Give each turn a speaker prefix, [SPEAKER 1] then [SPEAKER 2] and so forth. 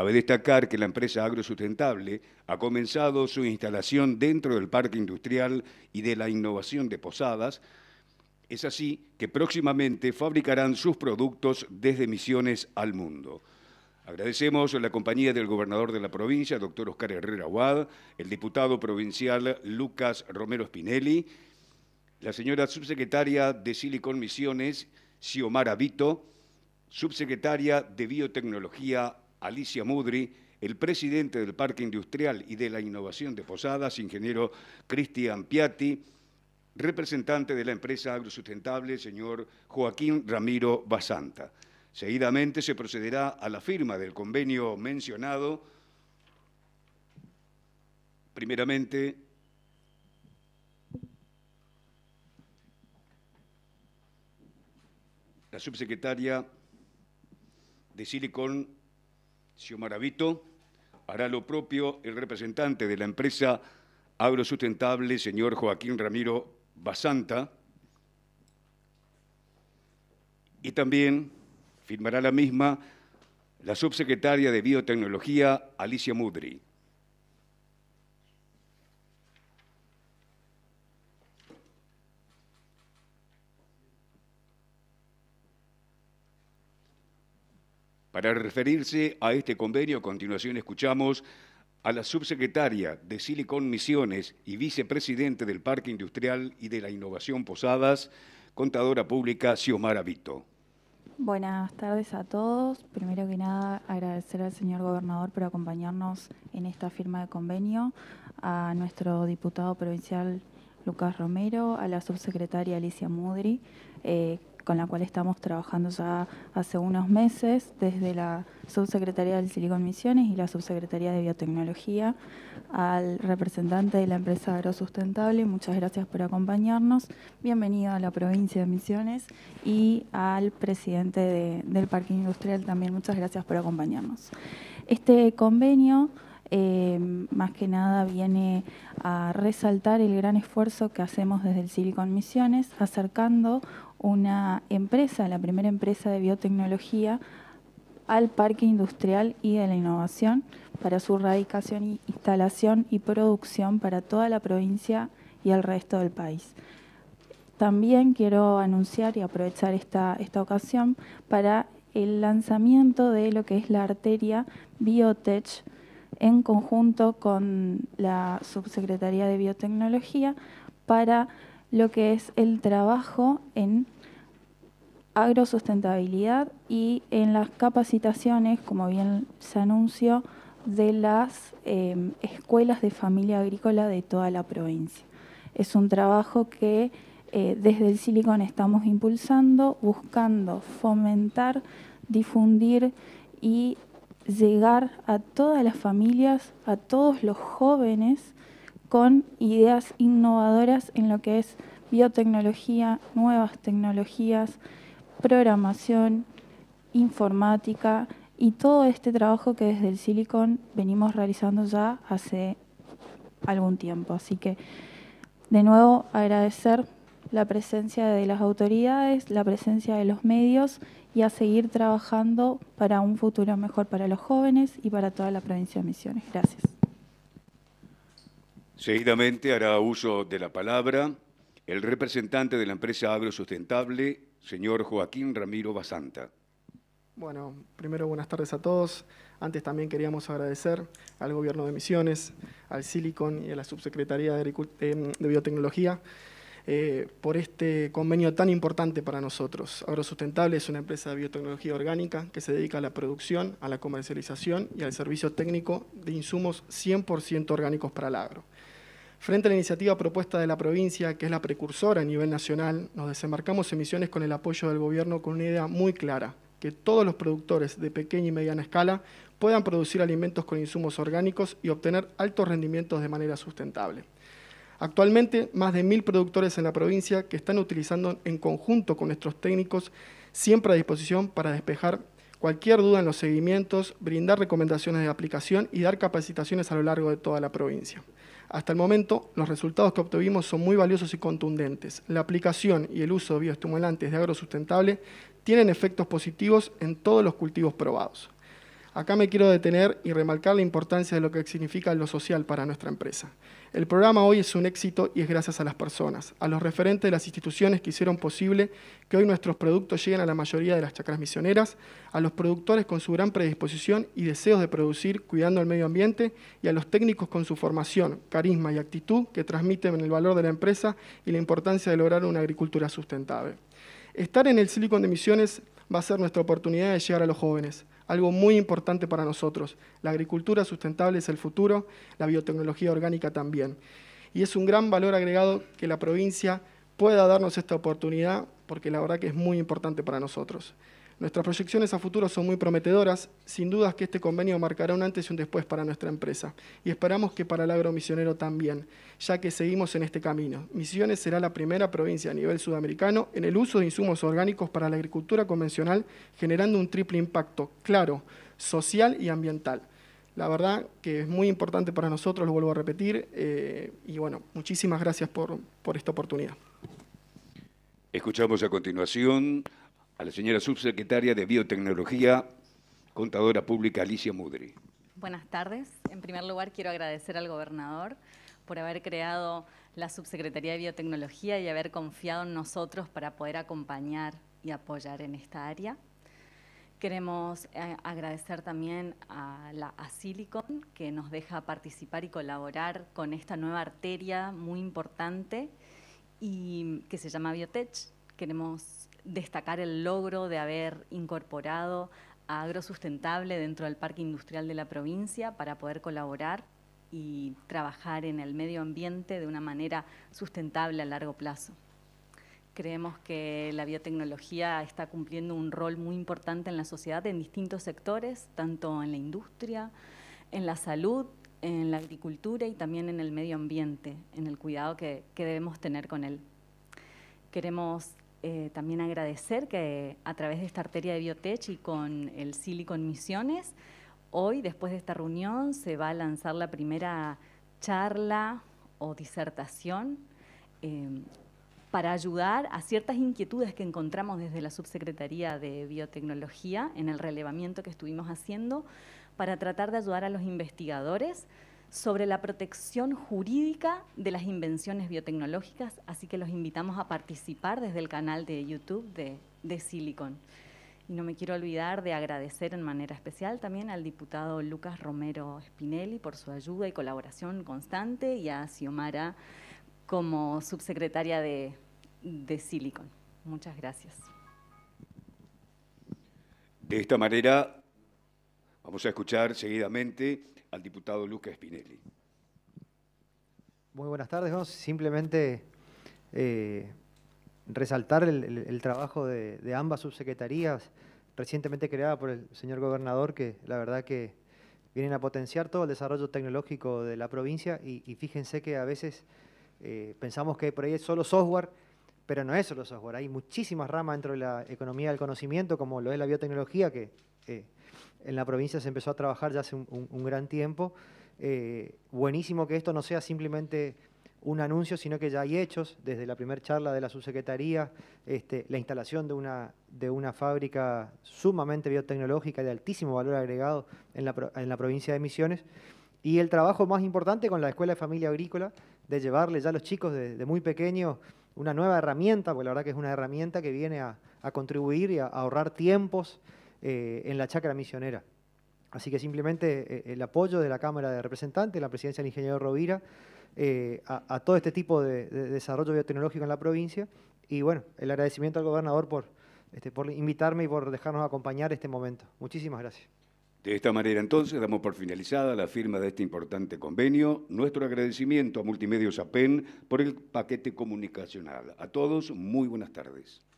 [SPEAKER 1] Cabe destacar que la empresa agrosustentable ha comenzado su instalación dentro del Parque Industrial y de la Innovación de Posadas. Es así que próximamente fabricarán sus productos desde Misiones al Mundo. Agradecemos la compañía del gobernador de la provincia, doctor Oscar Herrera Aguad, el diputado provincial Lucas Romero Spinelli, la señora subsecretaria de Silicon Misiones, Xiomara Vito, subsecretaria de Biotecnología Alicia Mudri, el presidente del Parque Industrial y de la Innovación de Posadas, ingeniero Cristian Piatti, representante de la empresa agrosustentable, señor Joaquín Ramiro Basanta. Seguidamente se procederá a la firma del convenio mencionado. Primeramente, la subsecretaria de Silicon Xiomara Vito. Hará lo propio el representante de la empresa agrosustentable, señor Joaquín Ramiro Basanta. Y también firmará la misma la subsecretaria de Biotecnología, Alicia Mudri. Para referirse a este convenio, a continuación escuchamos a la subsecretaria de Silicon Misiones y vicepresidente del Parque Industrial y de la Innovación Posadas, contadora pública Xiomara Vito.
[SPEAKER 2] Buenas tardes a todos. Primero que nada, agradecer al señor gobernador por acompañarnos en esta firma de convenio, a nuestro diputado provincial Lucas Romero, a la subsecretaria Alicia Mudri, eh, con la cual estamos trabajando ya hace unos meses desde la Subsecretaría del Silicon Misiones y la Subsecretaría de Biotecnología al representante de la empresa Agrosustentable. Muchas gracias por acompañarnos. Bienvenido a la provincia de Misiones y al presidente del Parque Industrial también. Muchas gracias por acompañarnos. Este convenio Em, más que nada viene a resaltar el gran esfuerzo que hacemos desde el Silicon Misiones, acercando una empresa, la primera empresa de biotecnología, al parque industrial y de la innovación para su radicación, instalación y producción para toda la provincia y el resto del país. También quiero anunciar y aprovechar esta ocasión para el lanzamiento de lo que es la arteria Biotech en conjunto con la Subsecretaría de Biotecnología para lo que es el trabajo en agrosustentabilidad y en las capacitaciones, como bien se anunció, de las eh, escuelas de familia agrícola de toda la provincia. Es un trabajo que eh, desde el Silicon estamos impulsando, buscando fomentar, difundir y llegar a todas las familias, a todos los jóvenes, con ideas innovadoras en lo que es biotecnología, nuevas tecnologías, programación, informática y todo este trabajo que desde el Silicon venimos realizando ya hace algún tiempo. Así que, de nuevo, agradecer la presencia de las autoridades, la presencia de los medios y a seguir trabajando para un futuro mejor para los jóvenes y para toda la provincia de Misiones. Gracias.
[SPEAKER 1] Seguidamente hará uso de la palabra el representante de la empresa agrosustentable, señor Joaquín Ramiro Basanta.
[SPEAKER 3] Bueno, primero buenas tardes a todos. Antes también queríamos agradecer al Gobierno de Misiones, al Silicon y a la Subsecretaría de, eh, Biotecnología eh, por este convenio tan importante para nosotros. Agrosustentable es una empresa de biotecnología orgánica que se dedica a la producción, a la comercialización y al servicio técnico de insumos 100% orgánicos para el agro. Frente a la iniciativa propuesta de la provincia, que es la precursora a nivel nacional, nos desembarcamos en misiones con el apoyo del gobierno con una idea muy clara, que todos los productores de pequeña y mediana escala puedan producir alimentos con insumos orgánicos y obtener altos rendimientos de manera sustentable. Actualmente, más de mil productores en la provincia que están utilizando en conjunto con nuestros técnicos siempre a disposición para despejar cualquier duda en los seguimientos, brindar recomendaciones de aplicación y dar capacitaciones a lo largo de toda la provincia. Hasta el momento, los resultados que obtuvimos son muy valiosos y contundentes. La aplicación y el uso de bioestimulantes de agro sustentable tienen efectos positivos en todos los cultivos probados. Acá me quiero detener y remarcar la importancia de lo que significa lo social para nuestra empresa. El programa hoy es un éxito y es gracias a las personas, a los referentes de las instituciones que hicieron posible que hoy nuestros productos lleguen a la mayoría de las chacras misioneras, a los productores con su gran predisposición y deseos de producir cuidando el medio ambiente y a los técnicos con su formación, carisma y actitud que transmiten el valor de la empresa y la importancia de lograr una agricultura sustentable. Estar en el Silicon de Misiones va a ser nuestra oportunidad de llegar a los jóvenes, algo muy importante para nosotros. La agricultura sustentable es el futuro, la biotecnología orgánica también. Y es un gran valor agregado que la provincia pueda darnos esta oportunidad, porque la verdad que es muy importante para nosotros. Nuestras proyecciones a futuro son muy prometedoras, sin dudas que este convenio marcará un antes y un después para nuestra empresa, y esperamos que para el agromisionero también, ya que seguimos en este camino. Misiones será la primera provincia a nivel sudamericano en el uso de insumos orgánicos para la agricultura convencional, generando un triple impacto, claro, social y ambiental. La verdad que es muy importante para nosotros, lo vuelvo a repetir, eh, y bueno, muchísimas gracias por, por esta oportunidad.
[SPEAKER 1] Escuchamos a continuación a la señora subsecretaria de Biotecnología, contadora pública Alicia Mudri.
[SPEAKER 4] Buenas tardes. En primer lugar, quiero agradecer al gobernador por haber creado la Subsecretaría de Biotecnología y haber confiado en nosotros para poder acompañar y apoyar en esta área. Queremos eh, agradecer también a, la, Silicon, que nos deja participar y colaborar con esta nueva arteria muy importante y que se llama Biotech. Queremos destacar el logro de haber incorporado a sustentable dentro del Parque Industrial de la provincia para poder colaborar y trabajar en el medio ambiente de una manera sustentable a largo plazo. Creemos que la biotecnología está cumpliendo un rol muy importante en la sociedad en distintos sectores, tanto en la industria, en la salud, en la agricultura y también en el medio ambiente, en el cuidado que, que debemos tener con él. Queremos eh, también agradecer que a través de esta arteria de Biotech y con el Silicon Misiones, hoy, después de esta reunión, se va a lanzar la primera charla o disertación em, para ayudar a ciertas inquietudes que encontramos desde la Subsecretaría de Biotecnología en el relevamiento que estuvimos haciendo para tratar de ayudar a los investigadores sobre la protección jurídica de las invenciones biotecnológicas, así que los invitamos a participar desde el canal de YouTube de, Silicon. Y no me quiero olvidar de agradecer en manera especial también al diputado Lucas Romero Spinelli por su ayuda y colaboración constante y a Xiomara como subsecretaria de, de Silicon. Muchas gracias.
[SPEAKER 1] De esta manera, vamos a escuchar seguidamente al diputado Luca Spinelli.
[SPEAKER 5] Muy buenas tardes. simplemente eh, resaltar el, trabajo de, ambas subsecretarías recientemente creada por el señor gobernador, que la verdad que vienen a potenciar todo el desarrollo tecnológico de la provincia y, fíjense que a veces eh, pensamos que por ahí es solo software pero no es solo software, hay muchísimas ramas dentro de la economía del conocimiento, como lo es la biotecnología, que eh, en la provincia se empezó a trabajar ya hace un, gran tiempo. Eh, buenísimo que esto no sea simplemente un anuncio, sino que ya hay hechos, desde la primera charla de la subsecretaría, este, la instalación de una, de una fábrica sumamente biotecnológica de altísimo valor agregado en la, provincia de Misiones, y el trabajo más importante con la Escuela de Familia Agrícola, de llevarle ya a los chicos de, de muy pequeños una nueva herramienta, porque la verdad que es una herramienta que viene a, contribuir y a, ahorrar tiempos eh, en la chacra misionera. Así que simplemente eh, el apoyo de la Cámara de Representantes, la presidencia del ingeniero Rovira, eh, a, todo este tipo de, desarrollo biotecnológico en la provincia. Y bueno, el agradecimiento al gobernador por, este, por invitarme y por dejarnos acompañar este momento. Muchísimas gracias.
[SPEAKER 1] De esta manera, entonces, damos por finalizada la firma de este importante convenio. Nuestro agradecimiento a Multimedios APEN por el paquete comunicacional. A todos, muy buenas tardes.